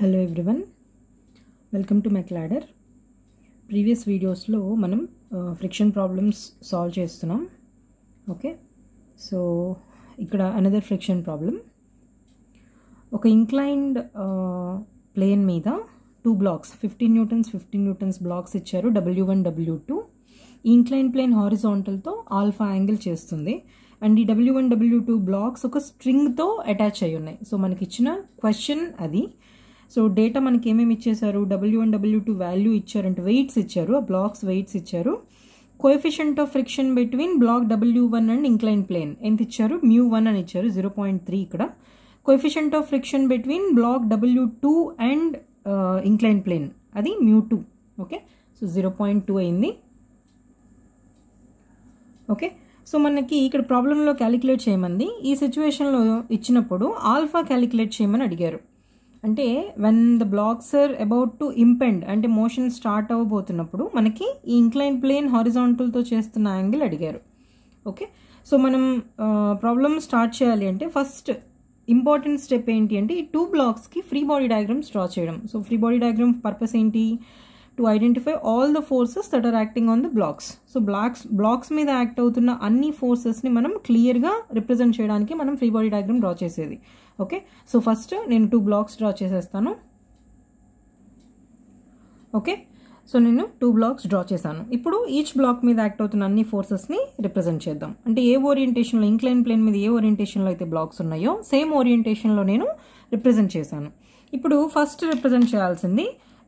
hello everyone welcome to మెక్లాడర్ previous వీడియోస్లో మనం ఫ్రిక్షన్ ప్రాబ్లమ్స్ సాల్వ్ చేస్తున్నాం ఓకే సో ఇక్కడ అనదర్ ఫ్రిక్షన్ ప్రాబ్లం ఒక ఇంక్లైన్డ్ ప్లేన్ మీద two blocks fifteen newtons fifteen newtons blocks ఇచ్చారు W one W two incline plane హారిజాంటల్తో alpha angle చేస్తుంది అండ్ ఈ W one W two blocks ఒక స్ట్రింగ్తో అటాచ్ అయి ఉన్నాయి సో మనకిచ్చిన క్వశ్చన్ అది సో డేటా మనకి ఏమేమి ఇచ్చేశారు W one W two value ఇచ్చారంటే వెయిట్స్ ఇచ్చారు ఆ బ్లాక్స్ వెయిట్స్ ఇచ్చారు coefficient of friction between block W one and incline plane ఎంత ఇచ్చారు మ్యూ వన్ అని ఇచ్చారు జీరో పాయింట్ త్రీ ఇక్కడ coefficient of friction between block W two and incline plane అది mu two okay so zero point two అయింది okay so మనకి ఇక్కడ ప్రాబ్లంలో క్యాలిక్యులేట్ చేయమంది ఈ సిచ్యువేషన్లో ఇచ్చినప్పుడు ఆల్ఫా క్యాలిక్యులేట్ చేయమని అడిగారు అంటే when the blocks are about to impend అంటే మోషన్ స్టార్ట్ అవ్వబోతున్నప్పుడు మనకి ఈ ఇంక్లైన్ ప్లేన్ హారిజాంటల్తో చేస్తున్న యాంగిల్ అడిగారు ఓకే సో మనం ప్రాబ్లమ్ స్టార్ట్ చేయాలి అంటే ఫస్ట్ ఇంపార్టెంట్ స్టెప్ ఏంటి అంటే ఈ టూ బ్లాక్స్కి ఫ్రీ బాడీ డయాగ్రామ్స్ డ్రా చేయడం so free body diagram purpose ఏంటి to identify all the forces that are acting on the blocks so blocks blocks మీద యాక్ట్ అవుతున్న అన్ని ఫోర్సెస్ని మనం క్లియర్గా రిప్రజెంట్ చేయడానికి మనం ఫ్రీ బాడీ డయాగ్రామ్ డ్రా చేసేది ఓకే సో ఫస్ట్ నేను టూ బ్లాక్స్ డ్రా చేసేస్తాను ఓకే సో నేను టూ బ్లాక్స్ డ్రా చేశాను ఇప్పుడు ఈచ్ బ్లాక్ మీద యాక్ట్ అవుతున్న అన్ని ఫోర్సెస్ని రిప్రజెంట్ చేద్దాం అంటే ఏ ఓరియంటేషన్లో ఇంక్లైన్ ప్లేన్ మీద ఏ ఓరియంటేషన్లో అయితే బ్లాక్స్ ఉన్నాయో సేమ్ ఓరియంటేషన్లో నేను రిప్రజెంట్ చేశాను ఇప్పుడు ఫస్ట్ రిప్రజెంట్ చేయాల్సింది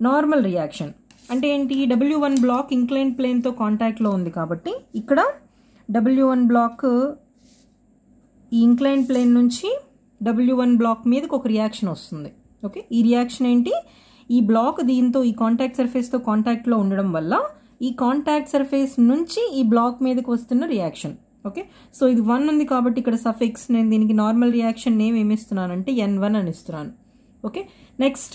నార్మల్ రియాక్షన్ అంటే ఏంటి డబ్ల్యూ వన్ బ్లాక్ ఇంక్లైన్ ప్లేన్తో కాంటాక్ట్లో ఉంది కాబట్టి ఇక్కడ డబ్ల్యూ వన్ బ్లాక్ ఈ ఇంక్లైన్ ప్లేన్ నుంచి డబ్ల్యూ వన్ బ్లాక్ మీదకి ఒక రియాక్షన్ వస్తుంది ఓకే ఈ రియాక్షన్ ఏంటి ఈ బ్లాక్ దీంతో ఈ కాంటాక్ట్ సర్ఫేస్తో కాంటాక్ట్లో ఉండడం వల్ల ఈ కాంటాక్ట్ సర్ఫేస్ నుంచి ఈ బ్లాక్ మీదకి వస్తున్న రియాక్షన్ ఓకే సో ఇది వన్ ఉంది కాబట్టి ఇక్కడ సఫిక్స్ నేను దీనికి నార్మల్ రియాక్షన్ నేమ్ అంటే ఎన్ వన్ అని ఇస్తున్నాను okay next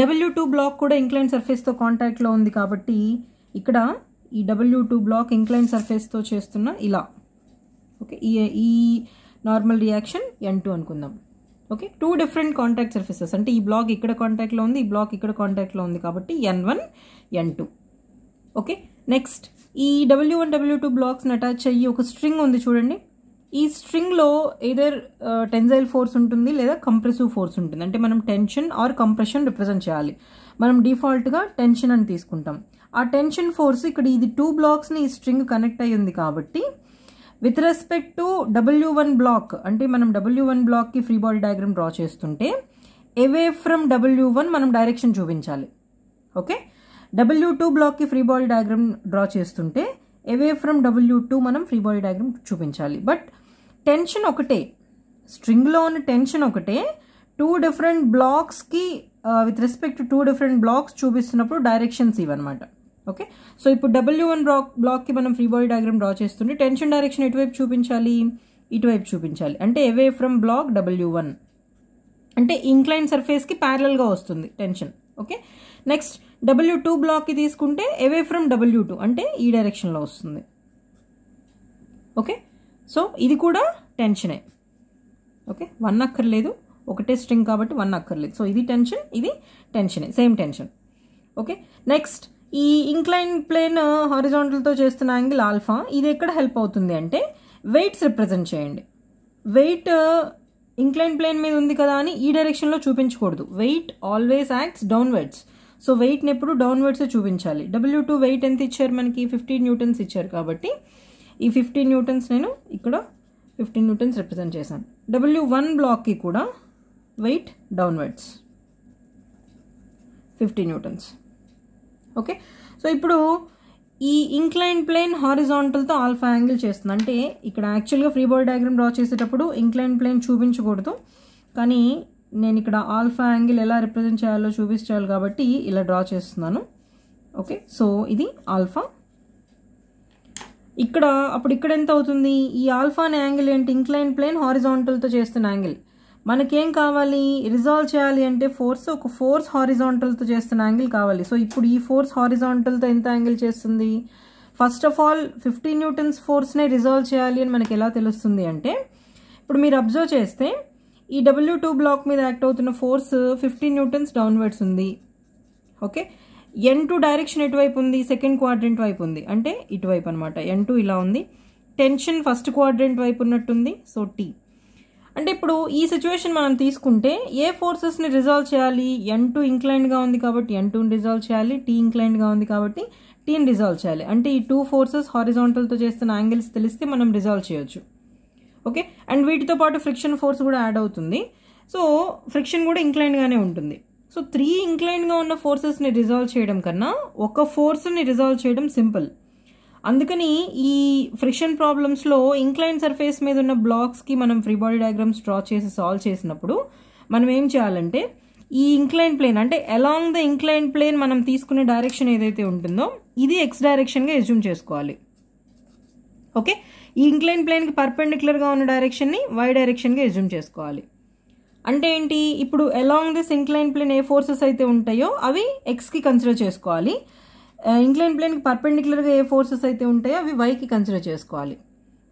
W two block కూడా ఇంక్లైన్ సర్ఫేస్తో కాంటాక్ట్లో ఉంది కాబట్టి ఇక్కడ ఈ డబ్ల్యూ టూ బ్లాక్ ఇంక్లైన్ సర్ఫేస్తో చేస్తున్న ఇలా ఓకే ఈ నార్మల్ రియాక్షన్ ఎన్ టూ అనుకుందాం okay two different contact surfaces అంటే ఈ బ్లాక్ ఇక్కడ కాంటాక్ట్లో ఉంది ఈ బ్లాక్ ఇక్కడ కాంటాక్ట్లో ఉంది కాబట్టి N one N two okay next ఈ డబ్ల్యూ వన్ డబ్ల్యూ టూ బ్లాక్స్ని అటాచ్ అయ్యి ఒక స్ట్రింగ్ ఉంది చూడండి ఈ స్ట్రింగ్లో ఏదర్ టెన్జైల్ ఫోర్స్ ఉంటుంది లేదా కంప్రెసివ్ ఫోర్స్ ఉంటుంది అంటే మనం టెన్షన్ ఆర్ కంప్రెషన్ రిప్రజెంట్ చేయాలి మనం డిఫాల్ట్గా టెన్షన్ అని తీసుకుంటాం ఆ టెన్షన్ ఫోర్స్ ఇక్కడ ఇది టూ బ్లాక్స్ని ఈ స్ట్రింగ్ కనెక్ట్ అయ్యింది కాబట్టి with respect to W one block అంటే మనం డబ్ల్యూ వన్ బ్లాక్కి ఫ్రీ బాడీ డయాగ్రామ్ డ్రా చేస్తుంటే అవే ఫ్రమ్ డబ్ల్యూ వన్ మనం డైరెక్షన్ చూపించాలి ఓకే డబ్ల్యూ టూ బ్లాక్కి ఫ్రీ బాడీ డయాగ్రామ్ డ్రా చేస్తుంటే అవే ఫ్రమ్ డబ్ల్యూ టూ మనం ఫ్రీ బాడీ డయాగ్రామ్ చూపించాలి బట్ టెన్షన్ ఒకటే స్ట్రింగ్లో ఉన్న టెన్షన్ ఒకటే టూ డిఫరెంట్ బ్లాక్స్కి with respect to different blocks చూపిస్తున్నప్పుడు డైరెక్షన్స్ ఇవన్నమాట ఓకే సో ఇప్పుడు డబ్ల్యూ వన్ బ్లాక్ బ్లాక్కి మనం ఫ్రీ బాడీ డయాగ్రామ్ డ్రా చేస్తుంటే టెన్షన్ డైరెక్షన్ ఎటువైపు చూపించాలి ఇటువైపు చూపించాలి అంటే away from block W one అంటే ఇంక్లైన్ సర్ఫేస్కి ప్యారలల్గా వస్తుంది tension okay next W two బ్లాక్కి తీసుకుంటే అవే ఫ్రమ్ డబ్ల్యూ టూ అంటే ఈ డైరెక్షన్లో వస్తుంది ఓకే సో ఇది కూడా టెన్షనే ఓకే వన్ అక్కర్లేదు ఒకటే స్ట్రింగ్ కాబట్టి వన్ అక్కర్లేదు సో ఇది టెన్షన్ ఇది టెన్షనే సేమ్ టెన్షన్ ఓకే నెక్స్ట్ ఈ ఇంక్లైన్ ప్లేన్ హారిజాంటల్తో చేస్తున్న యాంగిల్ ఆల్ఫా ఇది ఎక్కడ హెల్ప్ అవుతుంది అంటే వెయిట్స్ రిప్రజెంట్ చేయండి వెయిట్ ఇంక్లైన్ ప్లేన్ మీద ఉంది కదా అని ఈ డైరెక్షన్లో చూపించకూడదు weight always acts downwards so వెయిట్ని ఎప్పుడు డౌన్వర్డ్సే చూపించాలి డబ్ల్యూ టూ వెయిట్ ఎంత ఇచ్చారు మనకి ఫిఫ్టీన్ న్యూటన్స్ ఇచ్చారు కాబట్టి ఈ ఫిఫ్టీన్ న్యూటన్స్ నేను ఇక్కడ ఫిఫ్టీన్ న్యూటన్స్ రిప్రజెంట్ చేశాను డబ్ల్యూ వన్ బ్లాక్కి కూడా weight downwards fifty newtons okay so ఇప్పుడు ఈ ఇంక్లైన్ ప్లేన్ హారిజాంటల్తో ఆల్ఫా యాంగిల్ చేస్తుంది అంటే ఇక్కడ యాక్చువల్గా ఫ్రీ బోర్డ్ డయాగ్రామ్ డ్రా చేసేటప్పుడు ఇంక్లైన్ ప్లేన్ చూపించకూడదు కానీ నేను ఇక్కడ ఆల్ఫా యాంగిల్ ఎలా రిప్రజెంట్ చేయాలో చూపించాలి కాబట్టి ఇలా డ్రా చేస్తున్నాను ఓకే సో ఇది ఆల్ఫా ఇక్కడ అప్పుడు ఇక్కడ ఎంత అవుతుంది ఈ ఆల్ఫా అనే యాంగిల్ ఏంటి ఇంక్లైన్ ప్లేన్ హారిజాంటల్తో చేస్తున్న యాంగిల్ మనకేం కావాలి రిజాల్వ్ చేయాలి అంటే ఫోర్స్ ఒక ఫోర్స్ హారిజాంటల్తో చేస్తున్న యాంగిల్ కావాలి సో ఇప్పుడు ఈ ఫోర్స్ హారిజాంటల్తో ఎంత యాంగిల్ చేస్తుంది first of all fifty newtons ఫోర్స్నే రిజాల్వ్ చేయాలి అని మనకి ఎలా తెలుస్తుంది అంటే ఇప్పుడు మీరు అబ్జర్వ్ చేస్తే ఈ డబ్ల్యూ టూ బ్లాక్ మీద యాక్ట్ అవుతున్న ఫోర్స్ ఫిఫ్టీ న్యూటన్స్ డౌన్వర్డ్స్ ఉంది ఓకే ఎన్ టూ డైరెక్షన్ ఎటువైపు ఉంది సెకండ్ క్వాడ్రెంట్ వైపు ఉంది అంటే ఇటువైపు అనమాట ఎన్ టూ ఇలా ఉంది టెన్షన్ ఫస్ట్ క్వాడ్రెంట్ వైపు ఉన్నట్టుంది సో టీ అంటే ఇప్పుడు ఈ సిచ్యువేషన్ మనం తీసుకుంటే ఏ ఫోర్సెస్ని రిజాల్వ్ చేయాలి ఎన్ టూ ఇంక్లైన్డ్గా ఉంది కాబట్టి ఎన్ టూని రిజాల్వ్ చేయాలి టీ ఇంక్లైన్డ్గా ఉంది కాబట్టి టీని రిజాల్వ్ చేయాలి అంటే ఈ టూ ఫోర్సెస్ హారిజాంటల్తో చేస్తున్న యాంగిల్స్ తెలిస్తే మనం రిజాల్వ్ చేయొచ్చు ఓకే అండ్ వీటితో పాటు ఫ్రిక్షన్ ఫోర్స్ కూడా యాడ్ అవుతుంది సో ఫ్రిక్షన్ కూడా ఇంక్లైన్గానే ఉంటుంది సో త్రీ ఇంక్లైన్డ్గా ఉన్న ఫోర్సెస్ని రిజాల్వ్ చేయడం కన్నా ఒక ఫోర్స్ని రిజాల్వ్ చేయడం సింపుల్ అందుకని ఈ ఫ్రిక్షన్ ప్రాబ్లమ్స్లో ఇంక్లైన్ సర్ఫేస్ మీద ఉన్న బ్లాక్స్కి మనం ఫ్రీ బాడీ డయాగ్రామ్స్ డ్రా చేసి సాల్వ్ చేసినప్పుడు మనం ఏం చేయాలంటే ఈ ఇంక్లైన్ ప్లేన్ అంటే అలాంగ్ ద ఇంక్లైన్ ప్లేన్ మనం తీసుకునే డైరెక్షన్ ఏదైతే ఉంటుందో ఇది ఎక్స్ డైరెక్షన్గా ఎజ్యూమ్ చేసుకోవాలి ఓకే ఈ ఇంక్లైన్ ప్లేన్కి పర్పెండిక్యులర్గా ఉన్న డైరెక్షన్ని వై డైరెక్షన్గా ఎజ్యూమ్ చేసుకోవాలి అంటే ఏంటి ఇప్పుడు అలాంగ్ దిస్ ఇంక్లైన్ ప్లేన్ ఏ ఫోర్సెస్ అయితే ఉంటాయో అవి ఎక్స్కి కన్సిడర్ చేసుకోవాలి ఇంక్లైన్ ప్లేన్కి పర్పెండిక్యులర్గా ఏ ఫోర్సెస్ అయితే ఉంటాయో అవి వైకి కన్సిడర్ చేసుకోవాలి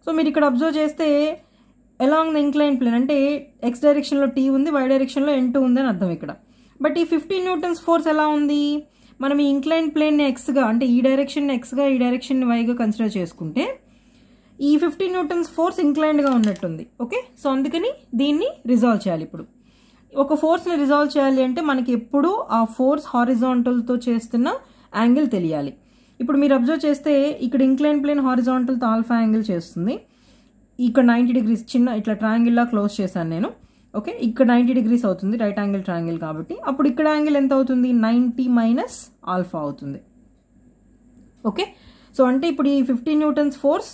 సో మీరు ఇక్కడ అబ్జర్వ్ చేస్తే ఎలాంగ్ ద ఇంక్లైన్ ప్లేన్ అంటే ఎక్స్ డైరెక్షన్లో టీ ఉంది వై డైరెక్షన్లో ఎన్ టూ ఉందని అర్థం ఇక్కడ బట్ ఈ ఫిఫ్టీన్ న్యూటన్స్ ఫోర్స్ ఎలా ఉంది మనం ఈ ఇంక్లైన్ ప్లేన్ని ఎక్స్గా అంటే ఈ డైరెక్షన్ ఎక్స్గా ఈ డైరెక్షన్ వైగా కన్సిడర్ చేసుకుంటే ఈ ఫిఫ్టీన్ న్యూటన్స్ ఫోర్స్ ఇంక్లైన్డ్గా ఉన్నట్టుంది ఓకే సో అందుకని దీన్ని రిజాల్వ్ చేయాలి ఇప్పుడు ఒక ఫోర్స్ని రిజాల్వ్ చేయాలి అంటే మనకి ఎప్పుడూ ఆ ఫోర్స్ హారిజాంటల్తో చేస్తున్న యాంగిల్ తెలియాలి ఇప్పుడు మీరు అబ్జర్వ్ చేస్తే ఇక్కడ ఇంక్లైన్ ప్లేన్ హారిజాంటల్తో ఆల్ఫా యాంగిల్ చేస్తుంది ఇక్కడ నైంటీ డిగ్రీస్ చిన్న ఇట్లా ట్రాంగిల్లా క్లోజ్ చేశాను నేను ఓకే ఇక్కడ నైంటీ డిగ్రీస్ అవుతుంది రైట్ యాంగిల్ ట్రాంగిల్ కాబట్టి అప్పుడు ఇక్కడ యాంగిల్ ఎంత అవుతుంది నైంటీ మైనస్ ఆల్ఫా అవుతుంది ఓకే సో అంటే ఇప్పుడు ఈ ఫిఫ్టీ న్యూటన్స్ ఫోర్స్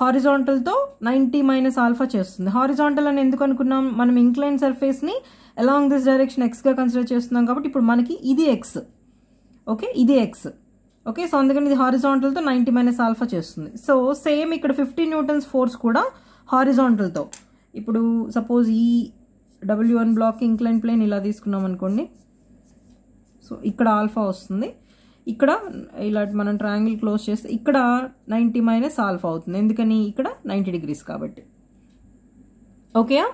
హారిజాంటల్తో నైంటీ మైనస్ ఆల్ఫా చేస్తుంది హారిజాంటల్ అని ఎందుకు అనుకున్నాం మనం ఇంక్లైన్ సర్ఫేస్ని అలాంగ్ దిస్ డైరెక్షన్ ఎక్స్గా కన్సిడర్ చేస్తున్నాం కాబట్టి ఇప్పుడు మనకి ఇది ఎక్స్ ఓకే ఇది ఎక్స్ ఓకే సో అందుకని ఇది హారిజాంటల్తో నైంటీ మైనస్ ఆల్ఫా చేస్తుంది సో సేమ్ ఇక్కడ ఫిఫ్టీ న్యూటన్స్ ఫోర్స్ కూడా హారిజాంటల్తో ఇప్పుడు సపోజ్ ఈ W one block incline plane ఇలా తీసుకున్నాం అనుకోండి సో ఇక్కడ ఆల్ఫా వస్తుంది ఇక్కడ ఇలా మనం ట్రాంగిల్ క్లోజ్ చేస్తే ఇక్కడ నైంటీ మైనస్ ఆల్ఫా అవుతుంది ఎందుకని ఇక్కడ నైంటీ డిగ్రీస్ కాబట్టి ఓకేయా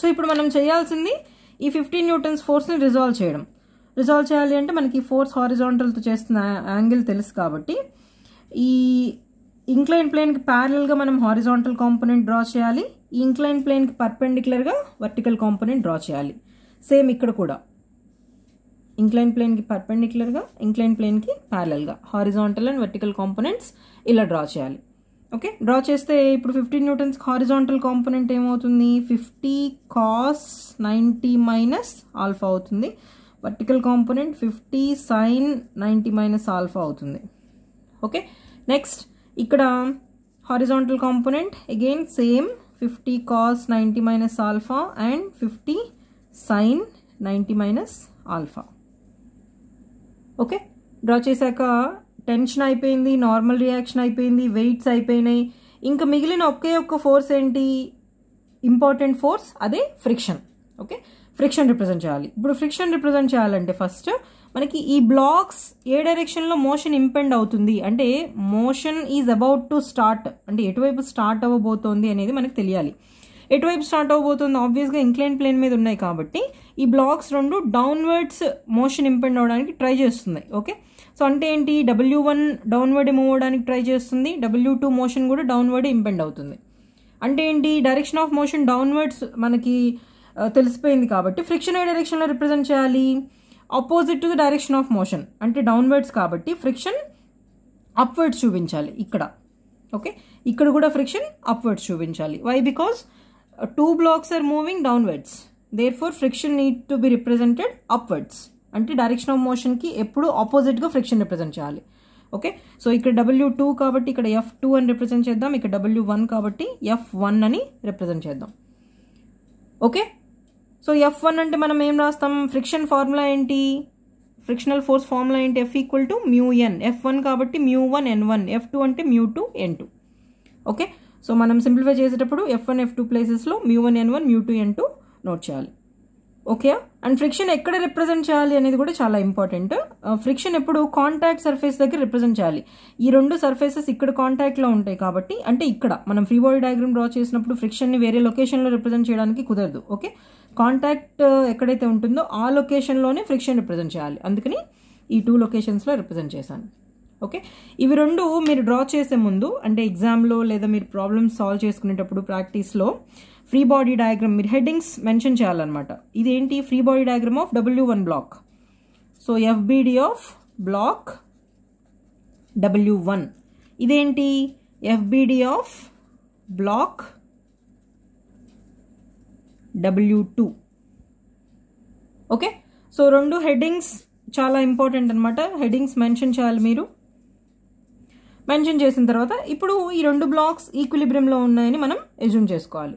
సో ఇప్పుడు మనం చేయాల్సింది ఈ ఫిఫ్టీన్ న్యూటన్స్ ఫోర్స్ని రిజాల్వ్ చేయడం రిజాల్వ్ చేయాలి అంటే మనకి ఫోర్స్ హారిజాంటల్తో చేస్తున్న యాంగిల్ తెలుసు కాబట్టి ఈ ఇంక్లైన్ ప్లేన్కి ప్యారల్గా మనం హారిజాంటల్ కాంపోనెంట్ డ్రా చేయాలి ఈ ఇంక్లైన్ ప్లేన్కి పర్పెండిక్యులర్గా వర్టికల్ కాంపోనెంట్ డ్రా చేయాలి సేమ్ ఇక్కడ కూడా ఇంక్లైన్ ప్లేన్కి పర్పెండిక్యులర్గా ఇంక్లైన్ ప్లేన్కి ప్యారల్గా హారిజాంటల్ అండ్ వర్టికల్ కాంపోనెంట్స్ ఇలా డ్రా చేయాలి ఓకే డ్రా చేస్తే ఇప్పుడు ఫిఫ్టీన్ న్యూటన్స్ హారిజాంటల్ కాంపోనెంట్ ఏమవుతుంది fifty cos ninety minus alpha అవుతుంది vertical component fifty sine ninety minus alpha అవుతుంది ఓకే నెక్స్ట్ ఇక్కడ horizontal component again same fifty cos ninety minus alpha and fifty sine ninety minus alpha okay draw చేశాక tension అయిపోయింది normal reaction అయిపోయింది weights అయిపోయినాయి ఇంకా మిగిలిన ఒకే ఒక్క ఫోర్స్ ఏంటి ఇంపార్టెంట్ ఫోర్స్ అదే ఫ్రిక్షన్ ఓకే ఫ్రిక్షన్ రిప్రజెంట్ చేయాలి ఇప్పుడు ఫ్రిక్షన్ రిప్రజెంట్ చేయాలంటే ఫస్ట్ మనకి ఈ బ్లాక్స్ ఏ డైరెక్షన్లో మోషన్ ఇంపెండ్ అవుతుంది అంటే motion is about to start అంటే ఎటువైపు స్టార్ట్ అవ్వబోతోంది అనేది మనకు తెలియాలి ఎటువైపు స్టార్ట్ అవ్వబోతుంది ఆబ్వియస్గా ఇంక్లైన్ ప్లేన్ మీద ఉన్నాయి కాబట్టి ఈ బ్లాక్స్ రెండు డౌన్వర్డ్స్ మోషన్ ఇంపెండ్ అవడానికి ట్రై చేస్తున్నాయి ఓకే సో అంటే ఏంటి డబ్ల్యూ వన్ డౌన్వర్డ్ మూవ్ అవడానికి ట్రై చేస్తుంది డబ్ల్యూ టూ మోషన్ కూడా డౌన్వర్డ్ ఇంపెండ్ అవుతుంది అంటే ఏంటి డైరెక్షన్ ఆఫ్ మోషన్ డౌన్వర్డ్స్ మనకి తెలిసిపోయింది కాబట్టి ఫ్రిక్షన్ ఏ డైరెక్షన్లో రిప్రజెంట్ చేయాలి opposite to direction of motion అంటే డౌన్వర్డ్స్ కాబట్టి ఫ్రిక్షన్ అప్వర్డ్స్ చూపించాలి ఇక్కడ ఓకే ఇక్కడ కూడా ఫ్రిక్షన్ అప్వర్డ్స్ చూపించాలి why because two blocks are moving downwards therefore friction need to be represented upwards అంటే డైరెక్షన్ ఆఫ్ మోషన్కి ఎప్పుడు ఆపోజిట్గా ఫ్రిక్షన్ రిప్రజెంట్ చేయాలి ఓకే సో ఇక్కడ డబ్ల్యూ టూ కాబట్టి ఇక్కడ ఎఫ్ టూ అని రిప్రజెంట్ చేద్దాం ఇక్కడ డబ్ల్యూ వన్ కాబట్టి ఎఫ్ వన్ అని రిప్రజెంట్ చేద్దాం ఓకే సో ఎఫ్ వన్ అంటే మనం ఏం రాస్తాం ఫ్రిక్షన్ ఫార్ములా ఏంటి ఫ్రిక్షనల్ ఫోర్స్ ఫార్ములా ఏంటి F equal to mu N F one కాబట్టి mu one N one F two అంటే mu two N two okay so మనం సింప్లిఫై చేసేటప్పుడు ఎఫ్ వన్ ఎఫ్ టూ ప్లేసెస్లో mu one N one mu two N two note చేయాలి okay and friction ఎక్కడ represent చేయాలి అనేది కూడా చాలా ఇంపార్టెంట్ ఫ్రిక్షన్ uh, ఎప్పుడు కాంటాక్ట్ సర్ఫేస్ దగ్గర రిప్రజెంట్ చేయాలి ఈ రెండు సర్ఫేసెస్ ఇక్కడ కాంటాక్ట్లో ఉంటాయి కాబట్టి అంటే ఇక్కడ మనం ఫ్రీ బాడీ డయాగ్రామ్ డ్రా చేసినప్పుడు ఫ్రిక్షన్ని వేరే లొకేషన్లో రిప్రజెంట్ చేయడానికి కుదరదు ఓకే కాంటాక్ట్ ఎక్కడైతే ఉంటుందో ఆ లొకేషన్లోనే ఫ్రిక్షన్ రిప్రజెంట్ చేయాలి అందుకని ఈ టూ లొకేషన్స్లో రిప్రజెంట్ చేశాను ఓకే ఇవి రెండు మీరు డ్రా చేసే ముందు అంటే ఎగ్జామ్లో లేదా మీరు ప్రాబ్లమ్స్ సాల్వ్ చేసుకునేటప్పుడు ప్రాక్టీస్లో ఫ్రీ బాడీ డయాగ్రామ్ మీరు హెడ్డింగ్స్ మెన్షన్ చేయాలన్నమాట ఇదేంటి free body diagram of W one block so FBD of block W one ఇదేంటి FBD of block W two okay so రెండు హెడ్డింగ్స్ చాలా ఇంపార్టెంట్ అనమాట హెడ్డింగ్స్ మెన్షన్ చేయాలి మీరు మెన్షన్ చేసిన తర్వాత ఇప్పుడు ఈ రెండు బ్లాక్స్ ఈక్విలిబ్రియంలో ఉన్నాయని మనం ఎజ్యూమ్ చేసుకోవాలి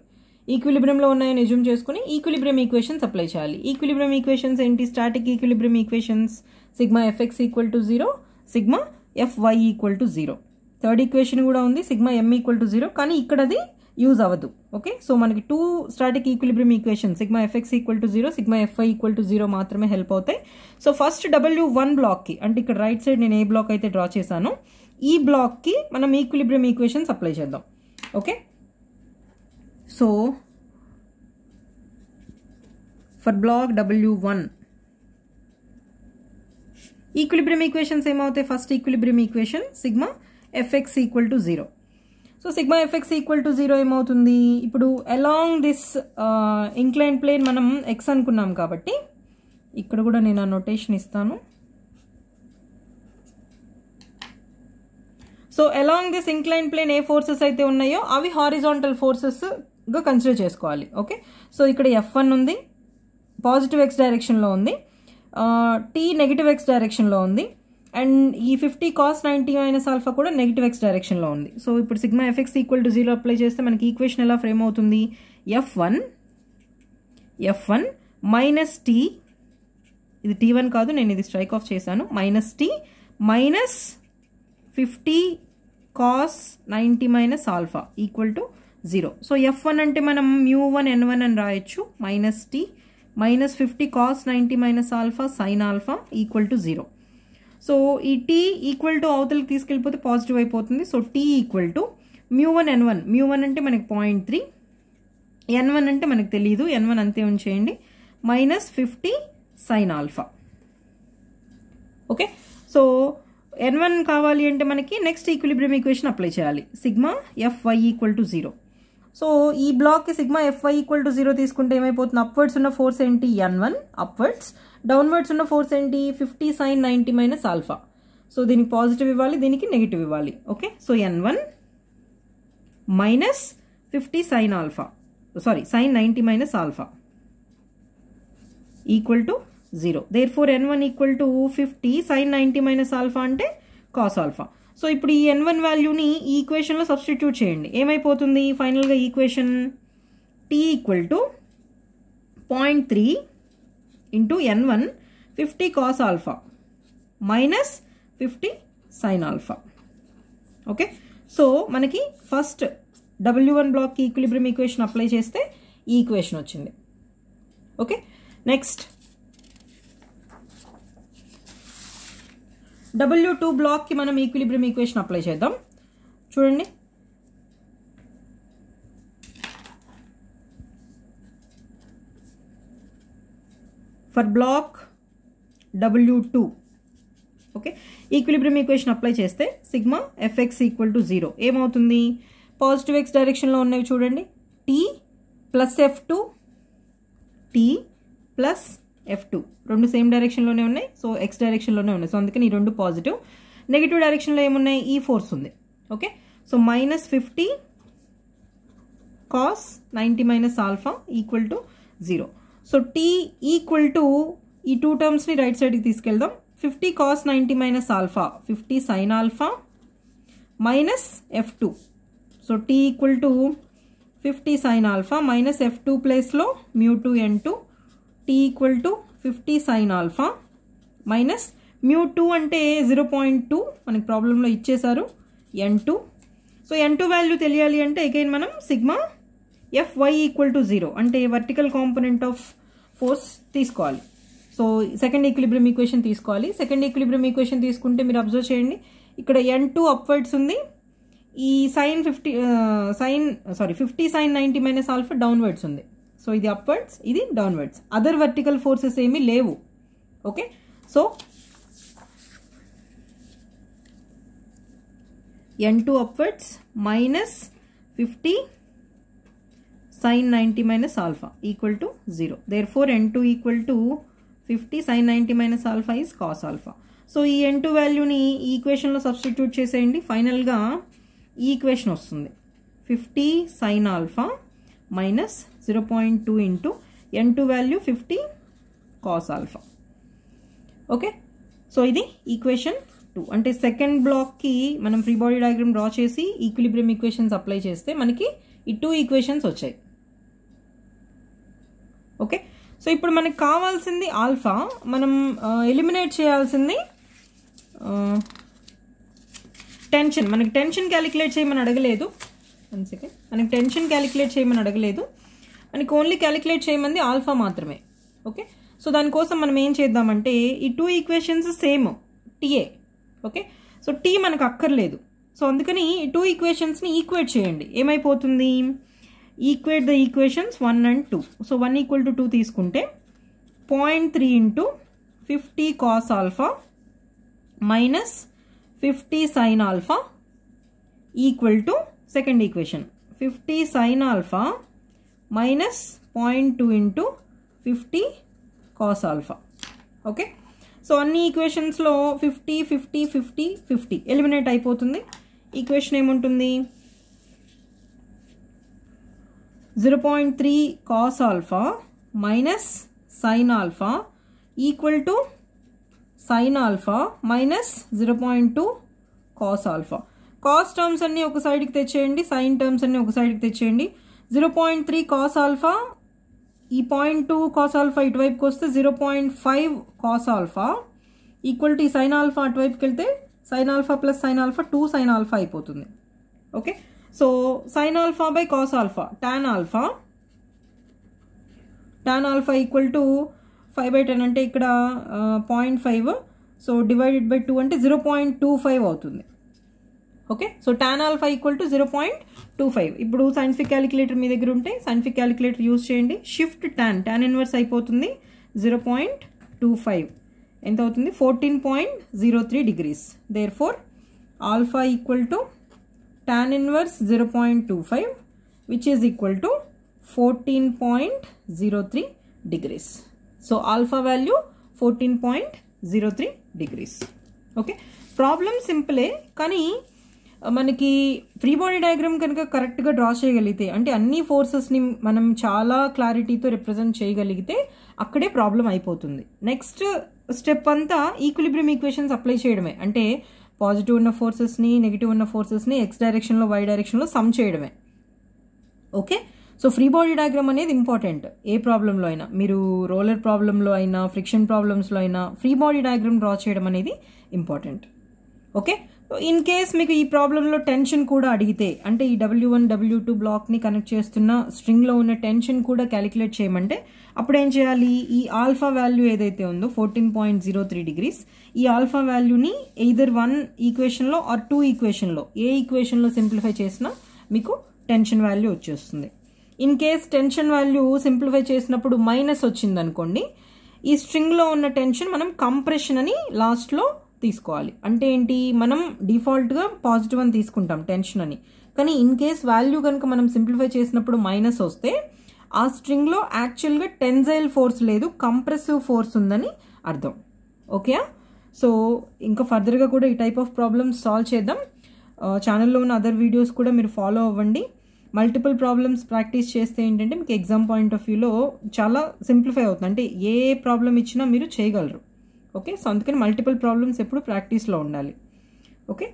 ఈక్విలిబ్రియంలో ఉన్నాయని ఎజ్యూమ్ చేసుకుని ఈక్విలిబ్రియం ఈక్వేషన్స్ అప్లై చేయాలి ఈక్విలిబ్రియం ఈక్వేషన్స్ ఏంటి static equilibrium equations sigma FX equal to zero sigma fy equal to zero third equation కూడా ఉంది sigma M equal to zero కానీ ఇక్కడది యూజ్ అవ్వదు ఓకే సో మనకి two static equilibrium equation sigma FX equal to zero sigma f i equal to zero మాత్రమే help అవుతాయి so first W one బ్లాక్కి అంటే ఇక్కడ రైట్ సైడ్ నేను ఏ బ్లాక్ అయితే డ్రా చేశాను ఈ బ్లాక్కి మనం ఈక్విలిబ్రియం ఈక్వేషన్స్ అప్లై చేద్దాం okay so for block W one equilibrium equations ఏమవుతాయి first equilibrium equation sigma FX equal to zero so sigma FX equal to zero ఏమవుతుంది ఇప్పుడు అలాంగ్ దిస్ ఇంక్లైన్ ప్లేన్ మనం ఎక్స్ అనుకున్నాం కాబట్టి ఇక్కడ కూడా నేను ఆ నొటేషన్ ఇస్తాను so along this incline plane ఏ ఫోర్సెస్ అయితే ఉన్నాయో అవి హారిజాంటల్ ఫోర్సెస్గా కన్సిడర్ చేసుకోవాలి ఓకే సో ఇక్కడ ఎఫ్ వన్ ఉంది పాజిటివ్ ఎక్స్ డైరెక్షన్లో ఉంది టీ నెగిటివ్ ఎక్స్ డైరెక్షన్లో ఉంది అండ్ ఈ fifty cos ninety minus alpha కూడా నెగిటివ్ ఎక్స్ డైరెక్షన్లో ఉంది సో ఇప్పుడు sigma FX equal to zero apply చేస్తే మనకి ఈక్వేషన్ ఎలా ఫ్రేమ్ అవుతుంది F one F one minus T ఇది టీ వన్ కాదు నేను ఇది స్ట్రైక్ ఆఫ్ చేశాను minus T minus fifty cos ninety minus alpha equal to zero so F one అంటే మనం మ్యూ వన్ ఎన్ వన్ అని రాయొచ్చు minus T minus fifty cos ninety minus alpha sine alpha equal to zero so ఈ T equal to అవతలకి తీసుకెళ్ళిపోతే positive అయిపోతుంది so T equal to mu one N one mu one అంటే మనకి point three ఎన్ one అంటే మనకు తెలియదు N one అంతే ఉంచేయండి minus fifty sine alpha okay so N one కావాలి అంటే మనకి నెక్స్ట్ ఈక్విలిబ్రియం ఈక్వేషన్ అప్లై చేయాలి sigma F Y equal to zero so ఈ బ్లాక్కి sigma f i equal to zero తీసుకుంటే ఏమైపోతుంది అప్వర్డ్స్ ఉన్న ఫోర్స్ ఏంటి ఎన్ వన్ అప్వర్డ్స్ డౌన్వర్డ్స్ ఉన్న ఫోర్స్ ఏంటి fifty sine ninety minus alpha so దీనికి పాజిటివ్ ఇవ్వాలి దీనికి నెగిటివ్ ఇవ్వాలి okay so N one minus fifty sine alpha sorry sign ninety minus alpha equal to zero therefore N one equal to fifty sine ninety minus alpha అంటే cos alpha so ఇప్పుడు ఈ ఎన్ one వాల్యూని ఈక్వేషన్లో substitute చేయండి ఏమైపోతుంది ఫైనల్గా equation T equal to point three into N one fifty cos alpha minus fifty sine alpha okay so మనకి first W one బ్లాక్కి equilibrium equation apply చేస్తే ఈక్వేషన్ వచ్చింది ఓకే నెక్స్ట్ డబ్ల్యూ టూ బ్లాక్కి మనం ఈక్విలిబ్రియం ఈక్వేషన్ అప్లై చేద్దాం చూడండి for block W two okay equilibrium equation apply చేస్తే sigma FX equal to zero ఏమవుతుంది పాజిటివ్ ఎక్స్ డైరెక్షన్లో ఉన్నవి చూడండి T plus F two T plus F two రెండు సేమ్ డైరెక్షన్లోనే ఉన్నాయి సో ఎక్స్ డైరెక్షన్లోనే ఉన్నాయి సో అందుకని ఈ రెండు పాజిటివ్ నెగిటివ్ డైరెక్షన్లో ఏమున్నాయి ఈ ఫోర్స్ ఉంది okay so minus fifty cos ninety minus alpha equal to zero so T equal to ఈ టూ టర్మ్స్ని రైట్ సైడ్కి తీసుకెళ్దాం fifty cos ninety minus alpha fifty sine alpha minus F two so T equal to fifty sine alpha minus F two ప్లేస్లో mu two N two T equal to fifty sine alpha minus mu two అంటే zero point two మనకి ప్రాబ్లంలో ఇచ్చేశారు N two so N two value తెలియాలి అంటే again మనం sigma fy equal to zero అంటే vertical component of force తీసుకోవాలి so second equilibrium equation తీసుకోవాలి సెకండ్ ఈక్విలిబ్రియం ఈక్వేషన్ తీసుకుంటే మీరు అబ్జర్వ్ చేయండి ఇక్కడ ఎన్ టూ అప్వర్డ్స్ ఉంది ఈ sine fifty sine sorry fifty sine ninety minus alpha downwards ఉంది సో ఇది అప్వర్డ్స్ ఇది డౌన్వర్డ్స్ అదర్ వర్టికల్ ఫోర్సెస్ ఏమీ లేవు okay so N two upwards minus fifty sine ninety minus alpha equal to zero therefore N two equal to fifty sine ninety minus alpha is cos alpha so ఈ N two వాల్యూని ఈక్వేషన్లో substitute చేసేయండి ఫైనల్గా equation వస్తుంది fifty sine alpha minus zero point two into N two value fifty cos alpha okay so ఇది equation two అంటే second బ్లాక్కి మనం free body diagram draw చేసి ఈక్విలిబ్రియం ఈక్వేషన్స్ అప్లై చేస్తే మనకి ఈ టూ ఈక్వేషన్స్ వచ్చాయి ఓకే సో ఇప్పుడు మనకి కావాల్సింది ఆల్ఫా మనం ఎలిమినేట్ చేయాల్సింది టెన్షన్ మనకి టెన్షన్ క్యాలిక్యులేట్ చేయమని అడగలేదు వన్ సెకండ్ మనకి టెన్షన్ క్యాలిక్యులేట్ చేయమని అడగలేదు మనకి ఓన్లీ క్యాలిక్యులేట్ చేయమంది ఆల్ఫా మాత్రమే ఓకే సో దానికోసం మనం ఏం చేద్దామంటే ఈ two equations same T A okay so T మనకు అక్కర్లేదు సో అందుకని ఈ టూ ఈక్వేషన్స్ని ఈక్వేట్ చేయండి ఏమైపోతుంది equate the equations one and two so one equal to two తీసుకుంటే point three into fifty cos alpha minus fifty sine alpha equal to second equation 50 sine alpha minus 0.2 into 50 cos alpha okay so అన్ని ఈక్వేషన్స్లో fifty fifty fifty fifty eliminate అయిపోతుంది equation ఏముంటుంది zero point three cos alpha minus sine alpha equal to sine alpha minus zero point two cos alpha cos terms అన్నీ ఒక సైడ్కి తెచ్చేయండి sine terms అన్నీ ఒక సైడ్కి తెచ్చేయండి zero point three cos alpha ఈ పాయింట్ టూ కాస్ ఆల్ఫా ఇటువైపుకి వస్తే zero point five cos alpha equal to ఈ సైన్ ఆల్ఫా అటువైపుకి వెళ్తే sign alpha plus sine alpha two sine alpha అయిపోతుంది okay so sine alpha by cos alpha tan alpha tan alpha equal to five by ten అంటే ఇక్కడ point five so divided by two అంటే zero point two five అవుతుంది okay so tan alpha equal to zero point two five ఇప్పుడు scientific calculator మీ దగ్గర ఉంటే scientific calculator use చేయండి shift tan tan inverse అయిపోతుంది జీరో పాయింట్ టూ ఫైవ్ ఎంత అవుతుంది fourteen point zero three degrees therefore alpha equal to tan inverse zero point two five which is equal to fourteen point zero three degrees so alpha value fourteen point zero three degrees okay problem సింపులే కానీ మనకి free body diagram కనుక కరెక్ట్గా draw చేయగలిగితే అంటే అన్ని ఫోర్సెస్ని మనం చాలా క్లారిటీతో రిప్రజెంట్ చేయగలిగితే అక్కడే ప్రాబ్లం అయిపోతుంది నెక్స్ట్ స్టెప్ అంతా ఈక్విలిబ్రియం ఈక్వేషన్స్ అప్లై చేయడమే అంటే పాజిటివ్ ఉన్న ఫోర్సెస్ని నెగిటివ్ ఉన్న ఫోర్సెస్ని ఎక్స్ డైరెక్షన్లో వై డైరెక్షన్లో సమ్ చేయడమే okay so free body diagram అనేది ఇంపార్టెంట్ ఏ ప్రాబ్లంలో అయినా మీరు రోలర్ ప్రాబ్లంలో అయినా ఫ్రిక్షన్ ప్రాబ్లమ్స్లో అయినా ఫ్రీ బాడీ డయాగ్రామ్ డ్రా చేయడం అనేది ఇంపార్టెంట్ ఓకే ఇన్ కేస్ మీకు ఈ ప్రాబ్లంలో టెన్షన్ కూడా అడిగితే అంటే ఈ డబ్ల్యూ వన్ డబ్ల్యూ టూ బ్లాక్ని కనెక్ట్ చేస్తున్న స్ట్రింగ్లో ఉన్న టెన్షన్ కూడా క్యాలిక్యులేట్ చేయమంటే అప్పుడు ఏం చేయాలి ఈ ఆల్ఫా వాల్యూ ఏదైతే ఉందో fourteen point zero three degrees ఈ ఆల్ఫా వాల్యూని ఎయిదర్ వన్ ఈక్వేషన్లో ఆర్ టూ ఈక్వేషన్లో ఏ ఈక్వేషన్లో సింప్లిఫై చేసినా మీకు టెన్షన్ వాల్యూ వచ్చేస్తుంది in case tension value simplify చేసినప్పుడు మైనస్ వచ్చిందనుకోండి ఈ స్ట్రింగ్లో ఉన్న టెన్షన్ మనం కంప్రెషన్ అని లాస్ట్లో తీసుకోవాలి అంటే ఏంటి మనం డిఫాల్ట్గా పాజిటివ్ అని తీసుకుంటాం టెన్షన్ అని కానీ ఇన్ కేస్ వాల్యూ కనుక మనం సింప్లిఫై చేసినప్పుడు మైనస్ వస్తే ఆ స్ట్రింగ్లో యాక్చువల్గా టెన్జైల్ ఫోర్స్ లేదు కంప్రెసివ్ ఫోర్స్ ఉందని అర్థం ఓకే సో ఇంకా ఫర్దర్గా కూడా ఈ టైప్ ఆఫ్ ప్రాబ్లమ్స్ సాల్వ్ చేద్దాం ఛానల్లో ఉన్న అదర్ వీడియోస్ కూడా మీరు ఫాలో అవ్వండి మల్టిపుల్ ప్రాబ్లమ్స్ ప్రాక్టీస్ చేస్తే ఏంటంటే మీకు ఎగ్జామ్ పాయింట్ ఆఫ్ వ్యూలో చాలా సింప్లిఫై అవుతుంది అంటే ఏ ప్రాబ్లం ఇచ్చినా మీరు చేయగలరు ఓకే సో అందుకని మల్టిపుల్ ప్రాబ్లమ్స్ ఎప్పుడు ప్రాక్టీస్లో ఉండాలి ఓకే